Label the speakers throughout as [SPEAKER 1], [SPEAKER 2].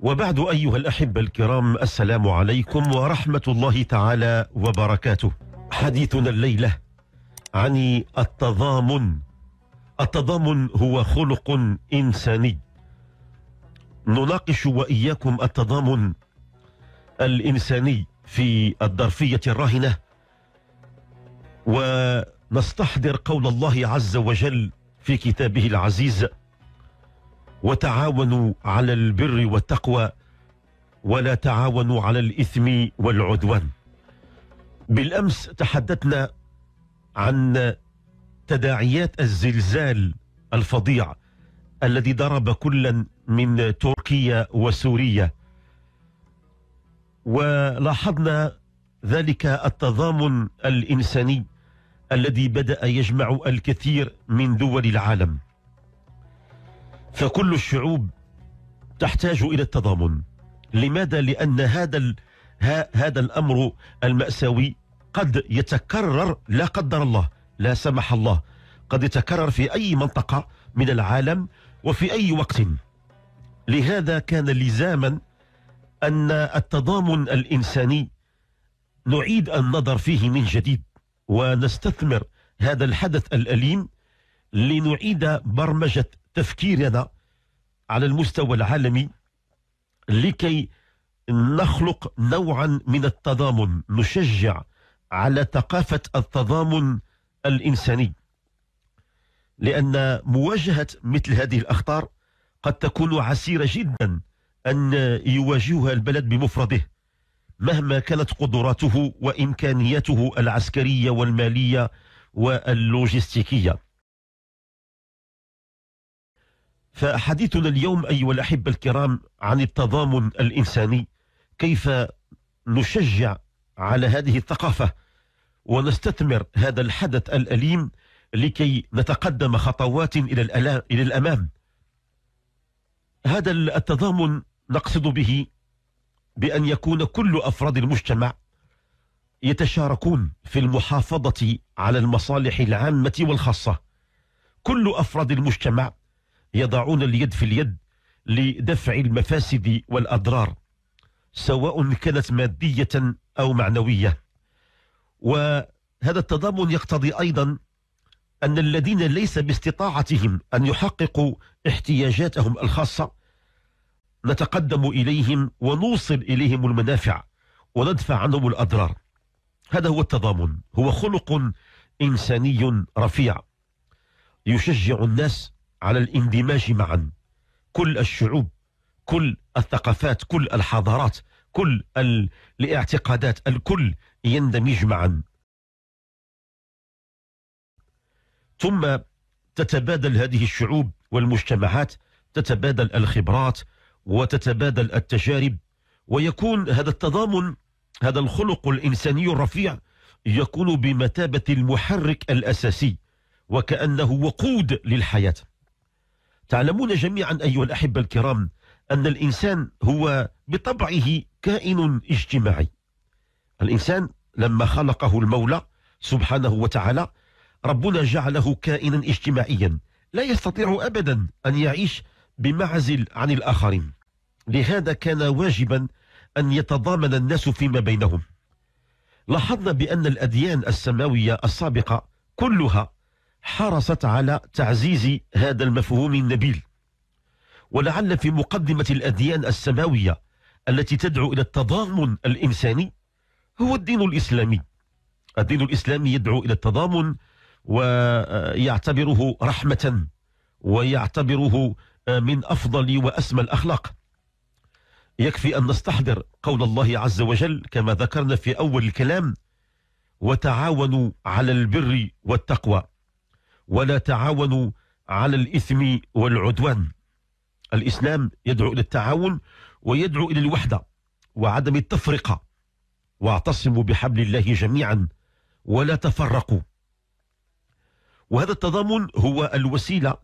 [SPEAKER 1] وبعد أيها الأحبة الكرام السلام عليكم ورحمة الله تعالى وبركاته حديثنا الليلة عن التضامن التضامن هو خلق إنساني نناقش وإياكم التضامن الإنساني في الظرفية الراهنة ونستحضر قول الله عز وجل في كتابه العزيز وتعاونوا على البر والتقوى ولا تعاونوا على الإثم والعدوان بالأمس تحدثنا عن تداعيات الزلزال الفظيع الذي ضرب كلا من تركيا وسوريا ولاحظنا ذلك التضامن الإنساني الذي بدأ يجمع الكثير من دول العالم فكل الشعوب تحتاج إلى التضامن لماذا؟ لأن هذا ال... ها... هذا الأمر المأساوي قد يتكرر لا قدر الله لا سمح الله قد يتكرر في أي منطقة من العالم وفي أي وقت لهذا كان لزاما أن التضامن الإنساني نعيد النظر فيه من جديد ونستثمر هذا الحدث الأليم لنعيد برمجة تفكيرنا على المستوى العالمي لكي نخلق نوعا من التضامن نشجع على ثقافة التضامن الإنساني لأن مواجهة مثل هذه الأخطار قد تكون عسيرة جدا أن يواجهها البلد بمفرده مهما كانت قدراته وإمكانياته العسكرية والمالية واللوجستيكية فحديثنا اليوم أيها الأحبة الكرام عن التضامن الإنساني كيف نشجع على هذه الثقافة ونستثمر هذا الحدث الأليم لكي نتقدم خطوات إلى إلى الأمام هذا التضامن نقصد به بأن يكون كل أفراد المجتمع يتشاركون في المحافظة على المصالح العامة والخاصة كل أفراد المجتمع يضعون اليد في اليد لدفع المفاسد والأضرار سواء كانت مادية أو معنوية وهذا التضامن يقتضي أيضا أن الذين ليس باستطاعتهم أن يحققوا احتياجاتهم الخاصة نتقدم إليهم ونوصل إليهم المنافع وندفع عنهم الأضرار هذا هو التضامن هو خلق إنساني رفيع يشجع الناس على الاندماج معا كل الشعوب كل الثقافات كل الحضارات كل الاعتقادات الكل يندمج معا ثم تتبادل هذه الشعوب والمجتمعات تتبادل الخبرات وتتبادل التجارب ويكون هذا التضامن هذا الخلق الإنساني الرفيع يكون بمثابة المحرك الأساسي وكأنه وقود للحياة تعلمون جميعا أيها الأحبة الكرام أن الإنسان هو بطبعه كائن اجتماعي الإنسان لما خلقه المولى سبحانه وتعالى ربنا جعله كائنا اجتماعيا لا يستطيع أبدا أن يعيش بمعزل عن الآخرين لهذا كان واجبا أن يتضامن الناس فيما بينهم لاحظنا بأن الأديان السماوية السابقة كلها حرصت على تعزيز هذا المفهوم النبيل ولعل في مقدمة الأديان السماوية التي تدعو إلى التضامن الإنساني هو الدين الإسلامي الدين الإسلامي يدعو إلى التضامن ويعتبره رحمة ويعتبره من أفضل وأسمى الأخلاق يكفي أن نستحضر قول الله عز وجل كما ذكرنا في أول الكلام وتعاونوا على البر والتقوى ولا تعاونوا على الإثم والعدوان الإسلام يدعو إلى التعاون ويدعو إلى الوحدة وعدم التفرقة واعتصموا بحبل الله جميعا ولا تفرقوا وهذا التضامن هو الوسيلة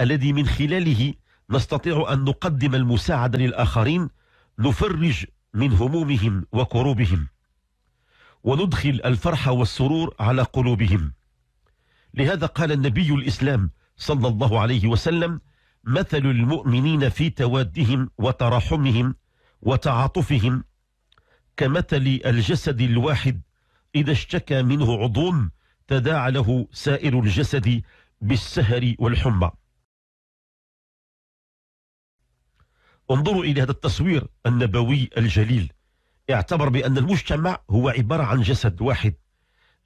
[SPEAKER 1] الذي من خلاله نستطيع أن نقدم المساعدة للآخرين نفرج من همومهم وكروبهم وندخل الفرح والسرور على قلوبهم لهذا قال النبي الإسلام صلى الله عليه وسلم مثل المؤمنين في توادهم وتراحمهم وتعاطفهم كمثل الجسد الواحد إذا اشتكى منه عضو تداعى له سائر الجسد بالسهر والحمى انظروا إلى هذا التصوير النبوي الجليل اعتبر بأن المجتمع هو عبارة عن جسد واحد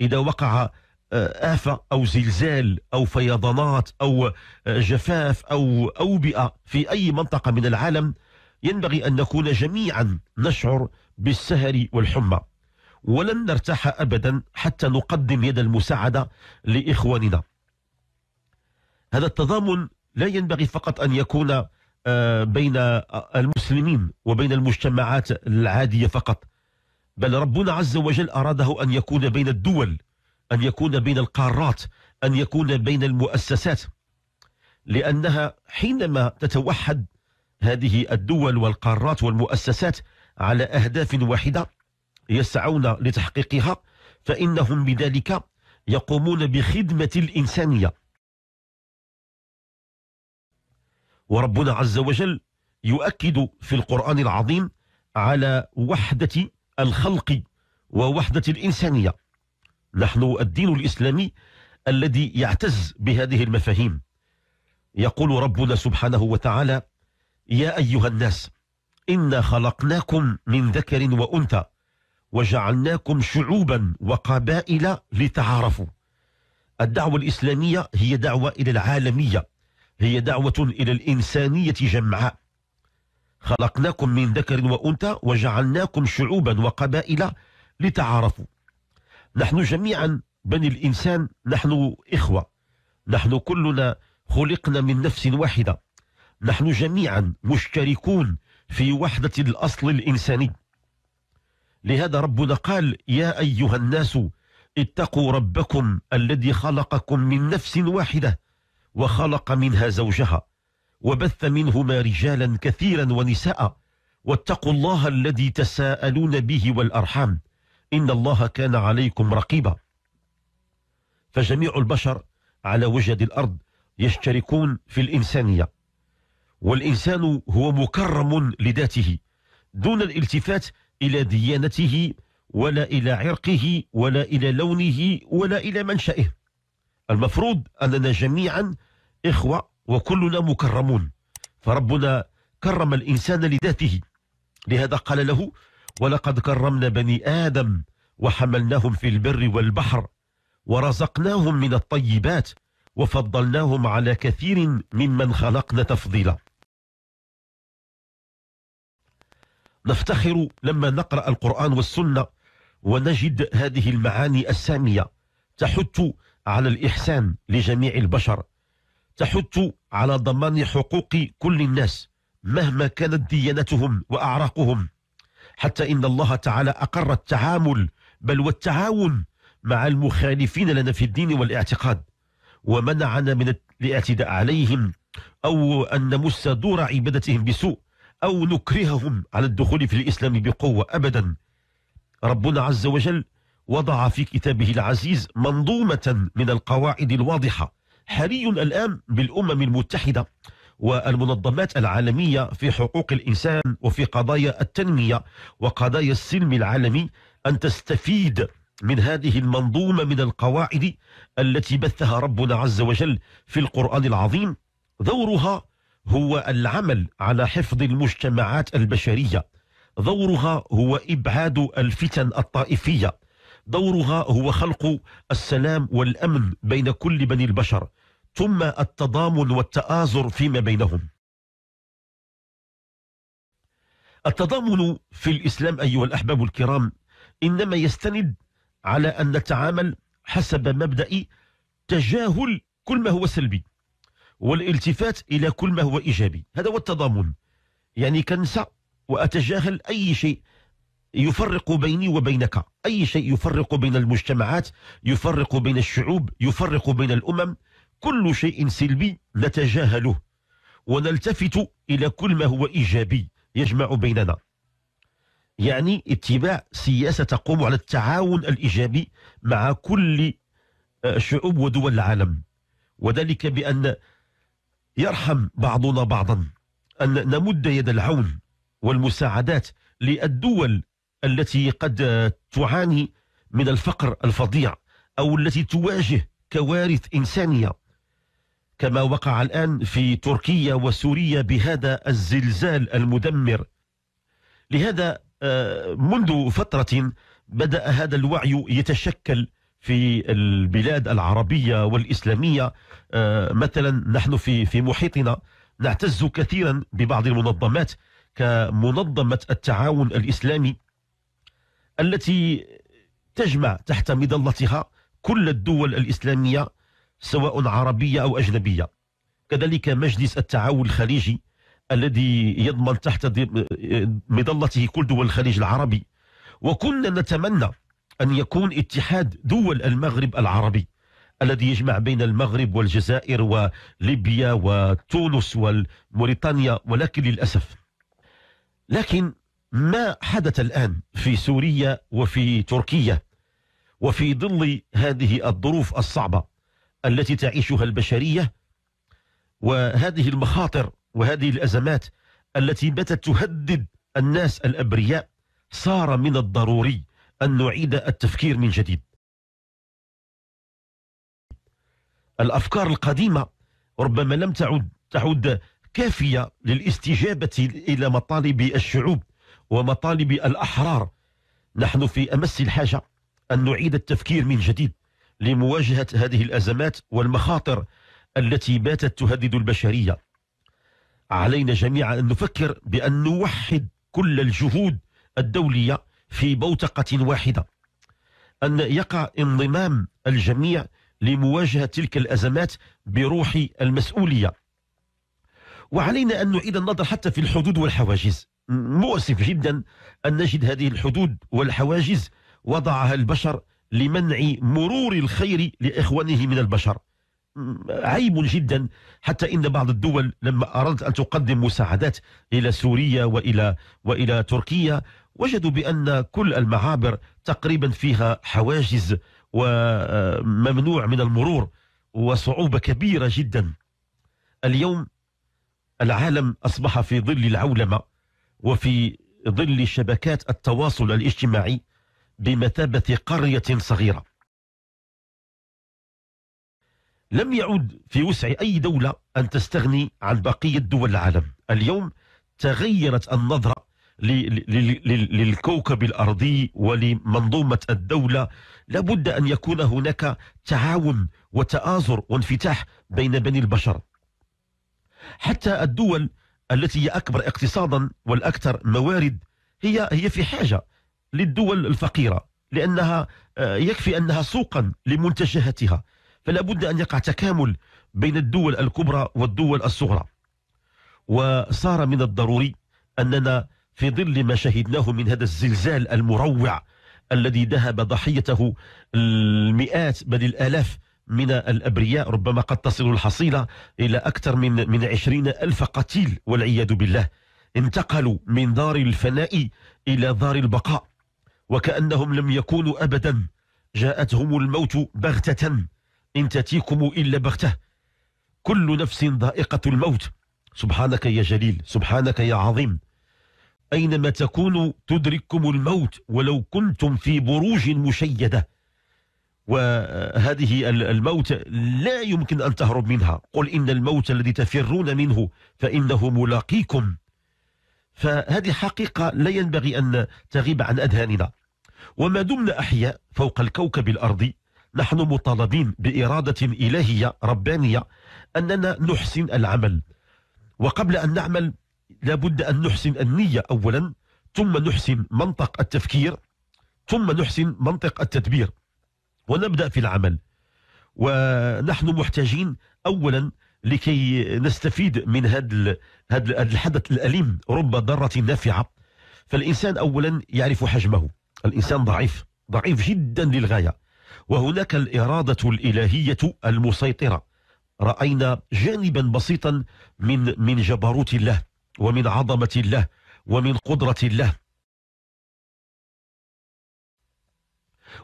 [SPEAKER 1] إذا وقع آه، آفة أو زلزال أو فيضانات أو آه، جفاف أو أوبئة في أي منطقة من العالم ينبغي أن نكون جميعا نشعر بالسهر والحمى ولن نرتاح أبدا حتى نقدم يد المساعدة لإخواننا هذا التضامن لا ينبغي فقط أن يكون آه، بين المسلمين وبين المجتمعات العادية فقط بل ربنا عز وجل أراده أن يكون بين الدول أن يكون بين القارات أن يكون بين المؤسسات لأنها حينما تتوحد هذه الدول والقارات والمؤسسات على أهداف واحدة يسعون لتحقيقها فإنهم بذلك يقومون بخدمة الإنسانية وربنا عز وجل يؤكد في القرآن العظيم على وحدة الخلق ووحدة الإنسانية نحن الدين الإسلامي الذي يعتز بهذه المفاهيم يقول ربنا سبحانه وتعالى يا أيها الناس إنا خلقناكم من ذكر وأنثى وجعلناكم شعوبا وقبائل لتعارفوا الدعوة الإسلامية هي دعوة إلى العالمية هي دعوة إلى الإنسانية جمعاء خلقناكم من ذكر وأنثى وجعلناكم شعوبا وقبائل لتعارفوا نحن جميعا بني الإنسان نحن إخوة نحن كلنا خلقنا من نفس واحدة نحن جميعا مشتركون في وحدة الأصل الإنساني لهذا ربنا قال يا أيها الناس اتقوا ربكم الذي خلقكم من نفس واحدة وخلق منها زوجها وبث منهما رجالا كثيرا ونساء واتقوا الله الذي تساءلون به والأرحام إن الله كان عليكم رقيبا فجميع البشر على وجه الأرض يشتركون في الإنسانية والإنسان هو مكرم لذاته دون الالتفات إلى ديانته ولا إلى عرقه ولا إلى لونه ولا إلى منشأه المفروض أننا جميعا إخوة وكلنا مكرمون فربنا كرم الإنسان لذاته لهذا قال له ولقد كرمنا بني آدم وحملناهم في البر والبحر ورزقناهم من الطيبات وفضلناهم على كثير ممن خلقنا تفضيلا نفتخر لما نقرأ القرآن والسنة ونجد هذه المعاني السامية تحث على الإحسان لجميع البشر تحث على ضمان حقوق كل الناس مهما كانت ديانتهم وأعراقهم حتى إن الله تعالى أقر التعامل بل والتعاون مع المخالفين لنا في الدين والاعتقاد ومنعنا من الاعتداء عليهم أو أن نمس دور عبادتهم بسوء أو نكرههم على الدخول في الإسلام بقوة أبدا ربنا عز وجل وضع في كتابه العزيز منظومة من القواعد الواضحة حري الآن بالأمم المتحدة والمنظمات العالمية في حقوق الإنسان وفي قضايا التنمية وقضايا السلم العالمي أن تستفيد من هذه المنظومة من القواعد التي بثها ربنا عز وجل في القرآن العظيم دورها هو العمل على حفظ المجتمعات البشرية دورها هو إبعاد الفتن الطائفية دورها هو خلق السلام والأمن بين كل بني البشر ثم التضامن والتآزر فيما بينهم التضامن في الإسلام أيها الأحباب الكرام إنما يستند على أن نتعامل حسب مبدأ تجاهل كل ما هو سلبي والالتفات إلى كل ما هو إيجابي هذا هو التضامن يعني كنسى وأتجاهل أي شيء يفرق بيني وبينك أي شيء يفرق بين المجتمعات يفرق بين الشعوب يفرق بين الأمم كل شيء سلبي نتجاهله ونلتفت إلى كل ما هو إيجابي يجمع بيننا يعني اتباع سياسة تقوم على التعاون الإيجابي مع كل آه، شعوب ودول العالم وذلك بأن يرحم بعضنا بعضا أن نمد يد العون والمساعدات للدول التي قد آه، تعاني من الفقر الفظيع أو التي تواجه كوارث إنسانية كما وقع الآن في تركيا وسوريا بهذا الزلزال المدمر لهذا آه، منذ فترة بدأ هذا الوعي يتشكل في البلاد العربية والإسلامية آه، مثلا نحن في في محيطنا نعتز كثيرا ببعض المنظمات كمنظمة التعاون الإسلامي التي تجمع تحت مظلتها كل الدول الإسلامية سواء عربية أو أجنبية كذلك مجلس التعاون الخليجي الذي يضمن تحت مظلته كل دول الخليج العربي وكنا نتمنى أن يكون اتحاد دول المغرب العربي الذي يجمع بين المغرب والجزائر وليبيا وتونس وموريتانيا ولكن للأسف لكن ما حدث الآن في سوريا وفي تركيا وفي ظل هذه الظروف الصعبة التي تعيشها البشرية وهذه المخاطر وهذه الأزمات التي باتت تهدد الناس الأبرياء صار من الضروري أن نعيد التفكير من جديد الأفكار القديمة ربما لم تعد تعد كافية للاستجابة إلى مطالب الشعوب ومطالب الأحرار نحن في أمس الحاجة أن نعيد التفكير من جديد لمواجهة هذه الأزمات والمخاطر التي باتت تهدد البشرية علينا جميعا أن نفكر بأن نوحد كل الجهود الدولية في بوتقة واحدة أن يقع انضمام الجميع لمواجهة تلك الأزمات بروح المسؤولية وعلينا أن نعيد النظر حتى في الحدود والحواجز مؤسف جدا أن نجد هذه الحدود والحواجز وضعها البشر لمنع مرور الخير لإخوانه من البشر عيب جدا حتى ان بعض الدول لما اردت ان تقدم مساعدات الى سوريا والى والى تركيا وجدوا بان كل المعابر تقريبا فيها حواجز وممنوع من المرور وصعوبه كبيره جدا. اليوم العالم اصبح في ظل العولمه وفي ظل شبكات التواصل الاجتماعي بمثابة قرية صغيرة لم يعد في وسع أي دولة أن تستغني عن بقية دول العالم اليوم تغيرت النظرة للكوكب الأرضي ولمنظومة الدولة لابد أن يكون هناك تعاون وتآزر وانفتاح بين بني البشر حتى الدول التي هي أكبر اقتصادا والأكثر موارد هي هي في حاجة للدول الفقيرة لأنها آه، يكفي أنها سوقا لمنتجاتها فلا بد أن يقع تكامل بين الدول الكبرى والدول الصغرى وصار من الضروري أننا في ظل ما شهدناه من هذا الزلزال المروع الذي ذهب ضحيته المئات بل الآلاف من الأبرياء ربما قد تصل الحصيلة إلى أكثر من من عشرين ألف قتيل والعياذ بالله انتقلوا من دار الفناء إلى دار البقاء وكأنهم لم يكونوا أبدا جاءتهم الموت بغتة إن تتيكم إلا بغتة كل نفس ضائقة الموت سبحانك يا جليل سبحانك يا عظيم أينما تكونوا تدرككم الموت ولو كنتم في بروج مشيدة وهذه الموت لا يمكن أن تهرب منها قل إن الموت الذي تفرون منه فإنه ملاقيكم فهذه حقيقة لا ينبغي أن تغيب عن أذهاننا وما دمنا أحياء فوق الكوكب الأرضي نحن مطالبين بإرادة إلهية ربانية أننا نحسن العمل وقبل أن نعمل لابد أن نحسن النية أولا ثم نحسن منطق التفكير ثم نحسن منطق التدبير ونبدأ في العمل ونحن محتاجين أولا لكي نستفيد من هذا الحدث الأليم رب ضرة نافعة فالإنسان أولا يعرف حجمه الإنسان ضعيف ضعيف جدا للغاية وهناك الإرادة الإلهية المسيطرة رأينا جانبا بسيطا من من جبروت الله ومن عظمة الله ومن قدرة الله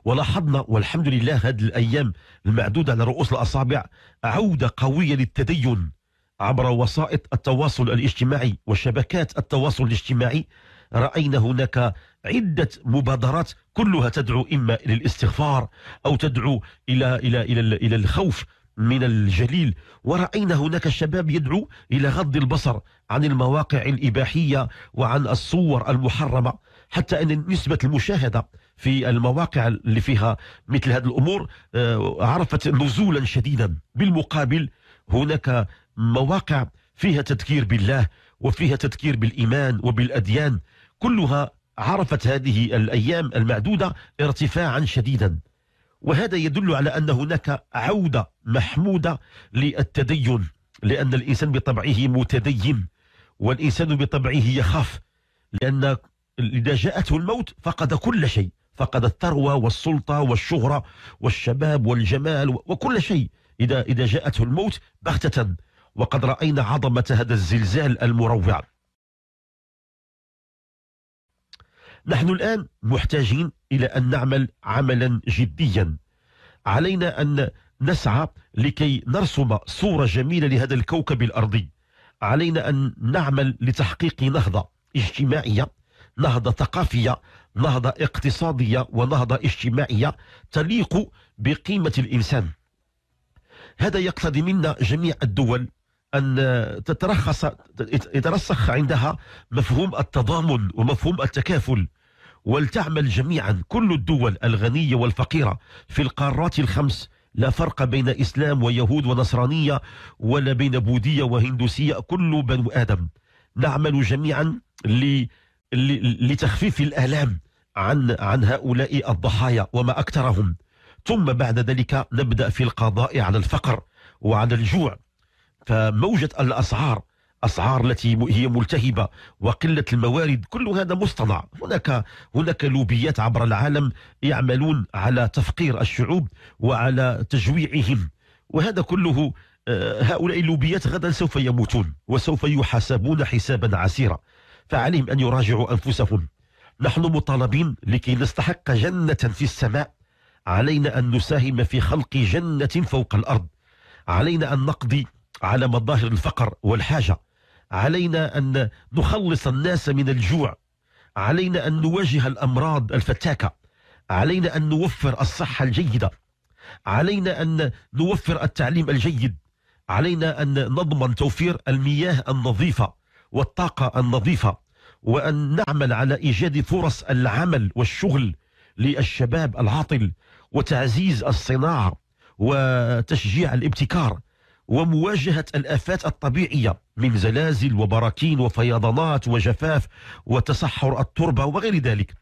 [SPEAKER 1] ولاحظنا والحمد لله هذه الأيام المعدودة على رؤوس الأصابع عودة قوية للتدين عبر وسائط التواصل الاجتماعي وشبكات التواصل الاجتماعي رأينا هناك عدة مبادرات كلها تدعو إما إلى الاستغفار أو تدعو إلى إلى إلى إلى الخوف من الجليل ورأينا هناك شباب يدعو إلى غض البصر عن المواقع الإباحية وعن الصور المحرمة حتى أن نسبة المشاهدة في المواقع اللي فيها مثل هذه الأمور آه، عرفت نزولا شديدا بالمقابل هناك مواقع فيها تذكير بالله وفيها تذكير بالإيمان وبالأديان كلها عرفت هذه الأيام المعدودة ارتفاعا شديدا وهذا يدل على أن هناك عودة محمودة للتدين لأن الإنسان بطبعه متدين والإنسان بطبعه يخاف لأن إذا جاءته الموت فقد كل شيء فقد الثروة والسلطة والشهرة والشباب والجمال وكل شيء إذا إذا جاءته الموت بغتة وقد رأينا عظمة هذا الزلزال المروع نحن الآن محتاجين إلى أن نعمل عملا جديا علينا أن نسعى لكي نرسم صورة جميلة لهذا الكوكب الأرضي علينا أن نعمل لتحقيق نهضة اجتماعية نهضة ثقافية نهضة اقتصادية ونهضة اجتماعية تليق بقيمة الإنسان هذا يقتضي منا جميع الدول أن تترخص يترسخ عندها مفهوم التضامن ومفهوم التكافل ولتعمل جميعا كل الدول الغنية والفقيرة في القارات الخمس لا فرق بين إسلام ويهود ونصرانية ولا بين بوذية وهندوسية كل بنو آدم نعمل جميعا لتخفيف الآلام عن عن هؤلاء الضحايا وما أكثرهم ثم بعد ذلك نبدأ في القضاء على الفقر وعلى الجوع فموجة الأسعار الاسعار التي هي ملتهبه وقله الموارد كل هذا مصطنع هناك هناك لوبيات عبر العالم يعملون على تفقير الشعوب وعلى تجويعهم وهذا كله آه، هؤلاء اللوبيات غدا سوف يموتون وسوف يحاسبون حسابا عسيرا فعليهم ان يراجعوا انفسهم نحن مطالبين لكي نستحق جنه في السماء علينا ان نساهم في خلق جنه فوق الارض علينا ان نقضي على مظاهر الفقر والحاجه علينا أن نخلص الناس من الجوع علينا أن نواجه الأمراض الفتاكة علينا أن نوفر الصحة الجيدة علينا أن نوفر التعليم الجيد علينا أن نضمن توفير المياه النظيفة والطاقة النظيفة وأن نعمل على إيجاد فرص العمل والشغل للشباب العاطل وتعزيز الصناعة وتشجيع الابتكار ومواجهة الآفات الطبيعية من زلازل وبراكين وفيضانات وجفاف وتصحر التربة وغير ذلك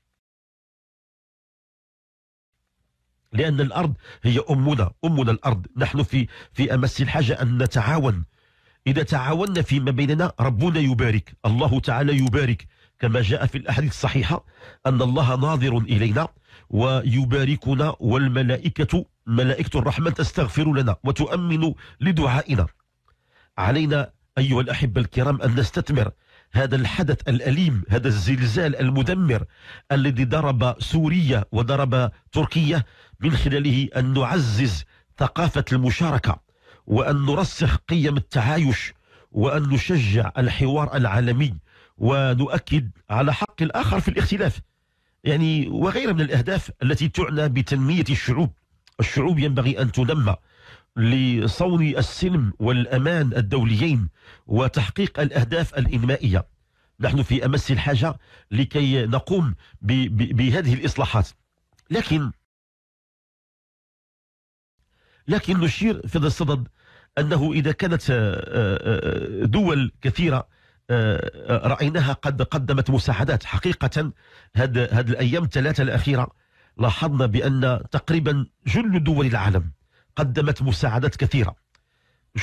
[SPEAKER 1] لأن الأرض هي أمنا أمنا الأرض نحن في في أمس الحاجة أن نتعاون إذا تعاوننا فيما بيننا ربنا يبارك الله تعالى يبارك كما جاء في الأحاديث الصحيحة أن الله ناظر إلينا ويباركنا والملائكة ملائكة الرحمة تستغفر لنا وتؤمن لدعائنا علينا أيها الأحبة الكرام أن نستثمر هذا الحدث الأليم هذا الزلزال المدمر الذي ضرب سوريا وضرب تركيا من خلاله أن نعزز ثقافة المشاركة وأن نرسخ قيم التعايش وأن نشجع الحوار العالمي ونؤكد على حق الآخر في الاختلاف يعني وغيرها من الأهداف التي تعنى بتنمية الشعوب الشعوب ينبغي أن تنمى لصون السلم والأمان الدوليين وتحقيق الأهداف الإنمائية نحن في أمس الحاجة لكي نقوم بهذه الإصلاحات لكن لكن نشير في هذا الصدد أنه إذا كانت آه، آه، دول كثيرة آه، رأيناها قد قدمت مساعدات حقيقة هذه الأيام الثلاثة الأخيرة لاحظنا بأن تقريبا جل دول العالم قدمت مساعدات كثيره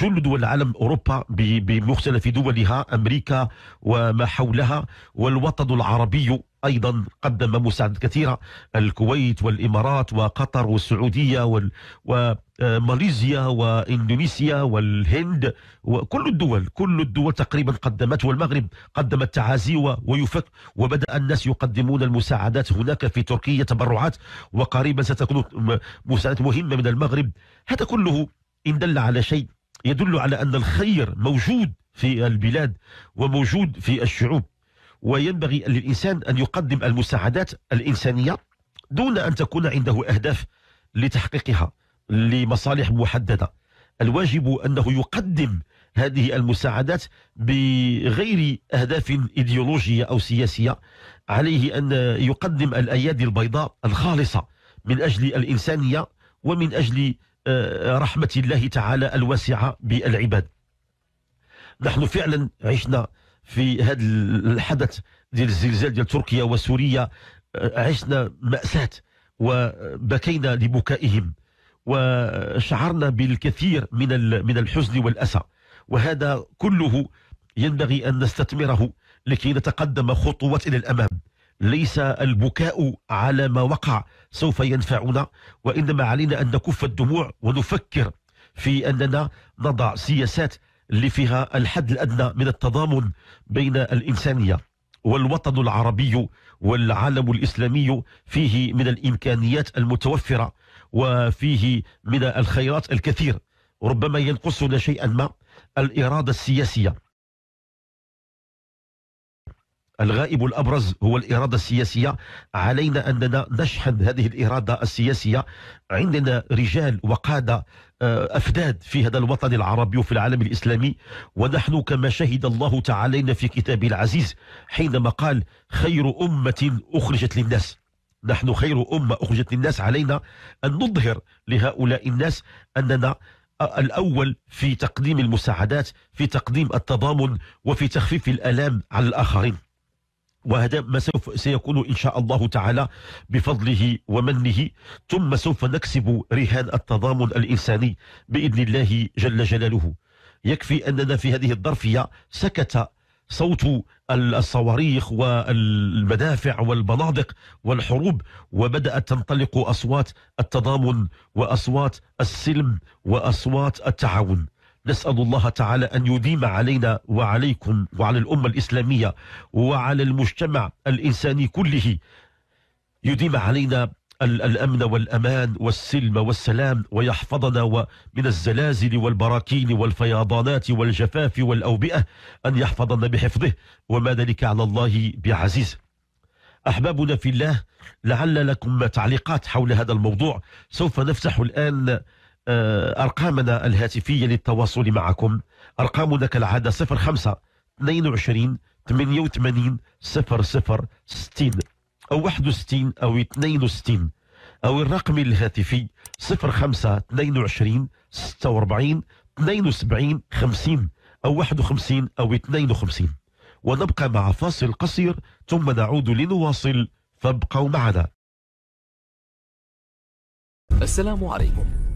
[SPEAKER 1] جل دول العالم اوروبا بمختلف دولها امريكا وما حولها والوطن العربي ايضا قدم مساعدات كثيره الكويت والامارات وقطر والسعوديه وال... وماليزيا واندونيسيا والهند وكل الدول كل الدول تقريبا قدمت والمغرب قدمت تعازي ويفك وبدا الناس يقدمون المساعدات هناك في تركيا تبرعات وقريبا ستكون مساعدات مهمه من المغرب هذا كله ان دل على شيء يدل على ان الخير موجود في البلاد وموجود في الشعوب وينبغي للإنسان أن يقدم المساعدات الإنسانية دون أن تكون عنده أهداف لتحقيقها لمصالح محددة الواجب أنه يقدم هذه المساعدات بغير أهداف إيديولوجية أو سياسية عليه أن يقدم الأيادي البيضاء الخالصة من أجل الإنسانية ومن أجل آه، رحمة الله تعالى الواسعة بالعباد نحن فعلا عشنا في هذا الحدث ديال الزلزال ديال تركيا وسوريا آه، عشنا مأساة وبكينا لبكائهم وشعرنا بالكثير من من الحزن والأسى وهذا كله ينبغي أن نستثمره لكي نتقدم خطوة إلى الأمام ليس البكاء على ما وقع سوف ينفعنا وإنما علينا أن نكف الدموع ونفكر في أننا نضع سياسات اللي فيها الحد الأدنى من التضامن بين الإنسانية والوطن العربي والعالم الإسلامي فيه من الإمكانيات المتوفرة وفيه من الخيرات الكثير ربما ينقصنا شيئا ما الإرادة السياسية الغائب الأبرز هو الإرادة السياسية علينا أننا نشحن هذه الإرادة السياسية عندنا رجال وقادة آه، أفداد في هذا الوطن العربي وفي العالم الإسلامي ونحن كما شهد الله تعالى في كتابه العزيز حينما قال خير أمة أخرجت للناس نحن خير أمة أخرجت للناس علينا أن نظهر لهؤلاء الناس أننا آه، الأول في تقديم المساعدات في تقديم التضامن وفي تخفيف الألام على الآخرين وهذا ما سوف سيكون إن شاء الله تعالى بفضله ومنه ثم سوف نكسب رهان التضامن الإنساني بإذن الله جل جلاله يكفي أننا في هذه الظرفية سكت صوت الصواريخ والمدافع والبنادق والحروب وبدأت تنطلق أصوات التضامن وأصوات السلم وأصوات التعاون نسأل الله تعالى أن يديم علينا وعليكم وعلى الأمة الإسلامية وعلى المجتمع الإنساني كله يديم علينا الأمن والأمان والسلم والسلام ويحفظنا من الزلازل والبراكين والفيضانات والجفاف والأوبئة أن يحفظنا بحفظه وما ذلك على الله بعزيز أحبابنا في الله لعل لكم تعليقات حول هذا الموضوع سوف نفتح الآن آه، أرقامنا الهاتفية للتواصل معكم أرقامنا كالعادة 05 22 88 00 60 أو 61 أو 62 أو الرقم الهاتفي 05 22 46 72 50 أو 51 أو 52 ونبقى مع فاصل قصير ثم نعود لنواصل فابقوا معنا السلام عليكم